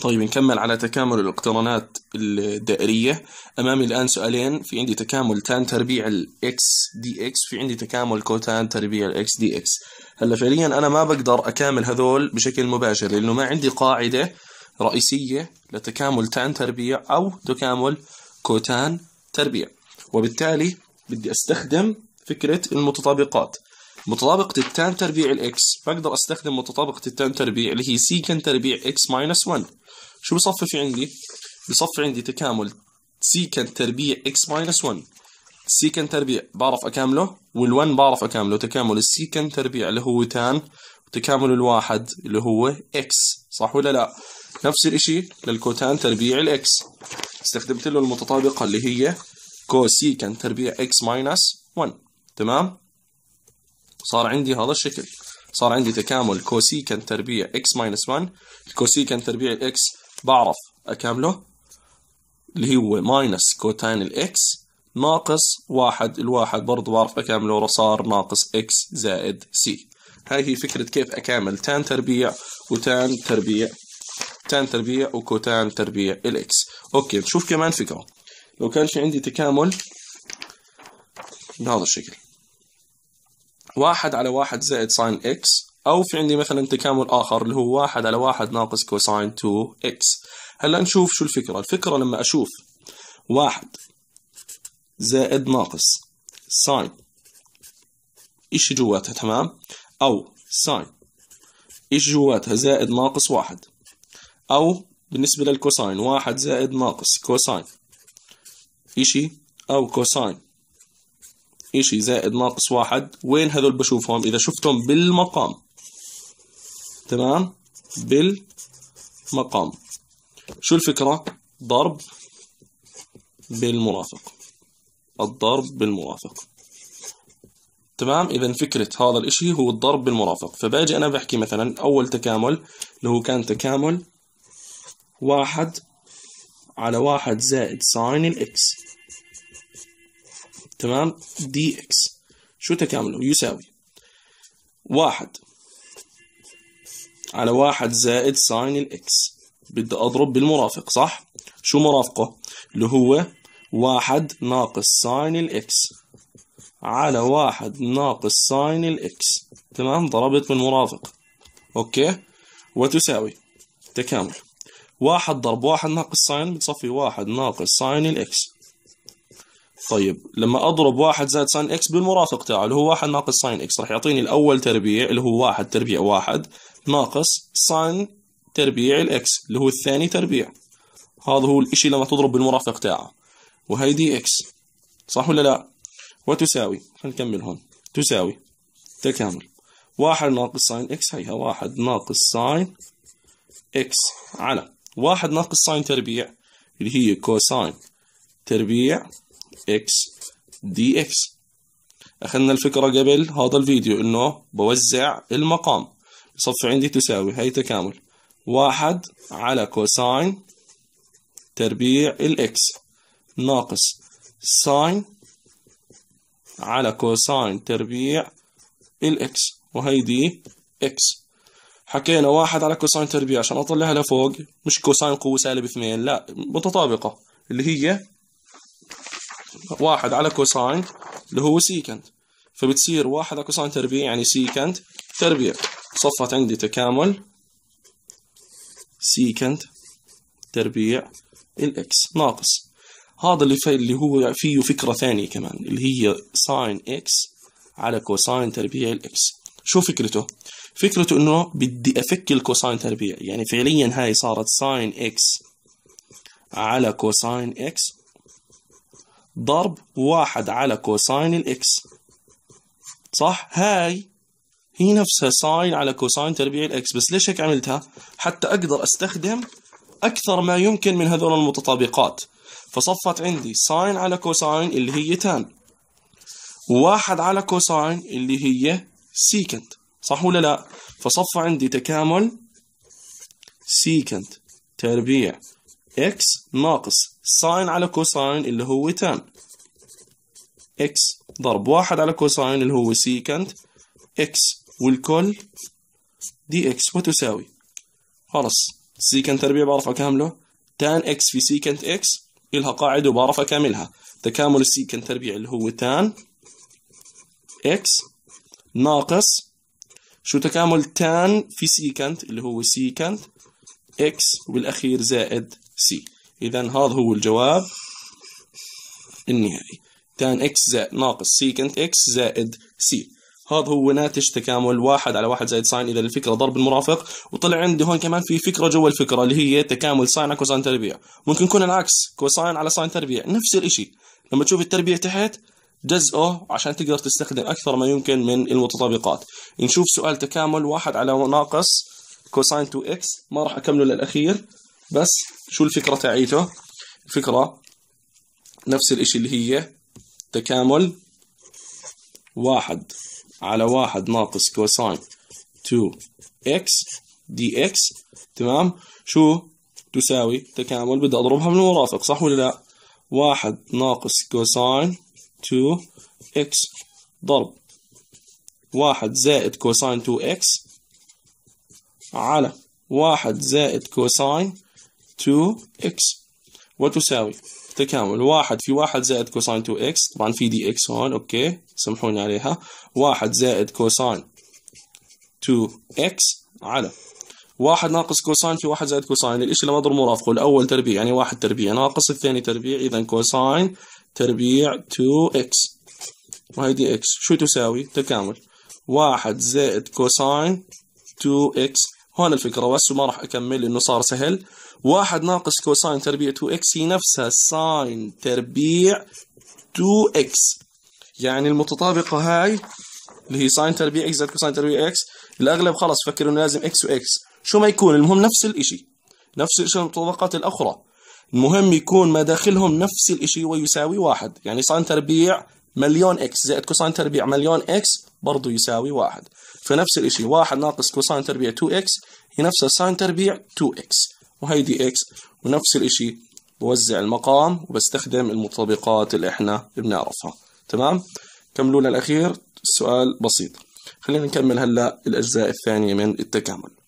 طيب نكمل على تكامل الاقترانات الدائرية أمامي الآن سؤالين في عندي تكامل تان تربيع الإكس دي إكس في عندي تكامل كوتان تربيع الإكس دي إكس هلا فعليا أنا ما بقدر أكامل هذول بشكل مباشر لأنه ما عندي قاعدة رئيسية لتكامل تان تربيع أو تكامل كوتان تربيع وبالتالي بدي أستخدم فكرة المتطابقات متطابقة التان تربيع الاكس بقدر استخدم متطابقة التان تربيع اللي هي سيكن تربيع اكس ماينس 1 شو بصفي في عندي بصفي عندي تكامل سيكنت تربيع اكس ماينس 1 سيكنت تربيع بعرف اكامله وال1 بعرف اكامله تكامل السيكنت تربيع اللي هو تان وتكامل الواحد اللي هو اكس صح ولا لا نفس الشيء للكوتان تربيع الاكس استخدمت له المتطابقه اللي هي كوسيكنت تربيع اكس ماينس 1 تمام صار عندي هذا الشكل صار عندي تكامل كوسيكنت تربيع اكس ماينس 1 الكوسيكنت تربيع الاكس بعرف أكامله اللي هو ماينس كوتين الإكس ناقص واحد الواحد برضو بعرف أكامله صار ناقص إكس زائد سي هاي هي فكرة كيف أكامل تان تربيع وتان تربيع تان تربيع وكوتان تربيع الإكس أوكي نشوف كمان فكرة لو كان في عندي تكامل بهذا الشكل واحد على واحد زائد ساين إكس أو في عندي مثلا تكامل آخر اللي هو واحد على واحد ناقص كوساين 2 إكس هلا نشوف شو الفكرة الفكرة لما أشوف واحد زائد ناقص ساين إيش جواتها تمام أو ساين إيش جواتها زائد ناقص واحد أو بالنسبة للكوساين واحد زائد ناقص كوساين ايشي أو كوساين ايشي زائد ناقص واحد وين هذول بشوفهم إذا شفتهم بالمقام تمام بالمقام شو الفكرة ضرب بالمرافق الضرب بالمرافق تمام اذا فكرة هذا الاشي هو الضرب بالمرافق فباجي انا بحكي مثلا اول تكامل اللي هو كان تكامل واحد على واحد زائد ساين الاكس تمام دي اكس شو تكامله يساوي واحد على واحد زائد ساين الاكس بدي اضرب بالمرافق صح شو مرافقه اللي هو واحد ناقص ساين الاكس على واحد ناقص ساين الاكس تمام ضربت من مرافق اوكي وتساوي تكامل واحد ضرب واحد ناقص ساين بتصفي واحد ناقص ساين الاكس طيب لما اضرب واحد زائد ساين اكس بالمرافق تاعه اللي هو واحد ناقص ساين اكس راح يعطيني الاول تربيع اللي هو واحد تربيع واحد ناقص ساين تربيع الاكس اللي هو الثاني تربيع هذا هو الاشي لما تضرب بالمرافق تاعه وهيدي اكس صح ولا لا وتساوي خلينا نكمل هون تساوي تكامل واحد ناقص ساين اكس هيها واحد ناقص ساين اكس على واحد ناقص ساين تربيع اللي هي كوساين تربيع اكس دي اكس اخذنا الفكرة قبل هذا الفيديو انه بوزع المقام صف عندي تساوي هي تكامل واحد على كوساين تربيع الإكس ناقص ساين على كوساين تربيع الإكس وهيدي إكس حكينا واحد على كوساين تربيع عشان أطلعها لفوق مش كوساين قوة سالب اثنين لا متطابقة اللي هي واحد على كوساين اللي هو سيكنت فبتصير واحد على كوساين تربيع يعني سيكنت تربيع صفت عندي تكامل سيكنت تربيع الاكس ناقص هذا اللي اللي هو فيه فكره ثانيه كمان اللي هي ساين اكس على كوساين تربيع الاكس شو فكرته فكرته انه بدي افك الكوساين تربيع يعني فعليا هاي صارت ساين اكس على كوساين اكس ضرب واحد على كوساين الاكس صح هاي هي نفسها ساين على كوساين تربيع الاكس بس ليش هيك عملتها حتى اقدر استخدم اكثر ما يمكن من هذول المتطابقات فصفت عندي ساين على كوساين اللي هي تان واحد على كوساين اللي هي سيكنت صح ولا لا فصف عندي تكامل سيكنت تربيع اكس ناقص ساين على كوساين اللي هو تان اكس ضرب واحد على كوساين اللي هو سيكنت اكس والكل دي اكس وتساوي خلاص سيكنت تربيع بعرف اكامله تان اكس في سيكنت اكس إلها قاعدة وبعرف أكاملها تكامل السيكنت تربيع اللي هو تان إكس ناقص شو تكامل تان في سيكنت اللي هو سيكنت إكس وبالأخير زائد سي إذا هذا هو الجواب النهائي تان إكس زائد ناقص سيكنت إكس زائد سي هذا هو ناتج تكامل واحد على واحد زائد ساين اذا الفكره ضرب المرافق وطلع عندي هون كمان في فكره جوا الفكره اللي هي تكامل ساين على كوساين تربيع ممكن يكون العكس كوساين على ساين تربيع نفس الشيء لما تشوف التربيع تحت جزئه عشان تقدر تستخدم اكثر ما يمكن من المتطابقات نشوف سؤال تكامل واحد على ناقص كوساين 2 اكس ما راح اكمله للاخير بس شو الفكره تاعيته الفكره نفس الشيء اللي هي تكامل واحد على واحد ناقص كوساين 2 اكس دي اكس تمام شو تساوي تكامل بدي اضربها من المرافق صح ولا لا واحد ناقص كوساين 2 اكس ضرب واحد زائد كوساين 2 اكس على واحد زائد كوساين 2 اكس وتساوي تكامل واحد في واحد زائد كوساين 2 اكس طبعا في دي اكس هون اوكي سامحوني عليها واحد زائد كوساين 2 اكس على واحد ناقص كوساين في واحد زائد كوساين الاشي اللي مضروب مرافقه الاول تربيع يعني واحد تربيع ناقص الثاني تربيع اذا كوساين تربيع 2 اكس وهي دي اكس شو تساوي تكامل واحد زائد كوساين 2 اكس هون الفكرة بس وما راح أكمل لأنه صار سهل واحد ناقص كوساين تربيع 2x هي نفسها ساين تربيع 2x يعني المتطابقة هاي اللي هي ساين تربيع اكس زائد كوساين تربيع اكس الاغلب خلص فكر انه لازم اكس واكس شو ما يكون المهم نفس الاشي نفس الشيء المتطابقات الاخرى المهم يكون مداخلهم نفس الاشي ويساوي واحد يعني ساين تربيع مليون اكس زائد كوساين تربيع مليون اكس برضه يساوي واحد فنفس الشيء 1 ناقص كوساين تربيع 2x هي نفسها ساين تربيع 2x وهي دي x ونفس الشيء بوزع المقام وبستخدم المطابقات اللي احنا بنعرفها تمام كملونا الاخير السؤال بسيط خلينا نكمل هلا الأجزاء الثانية من التكامل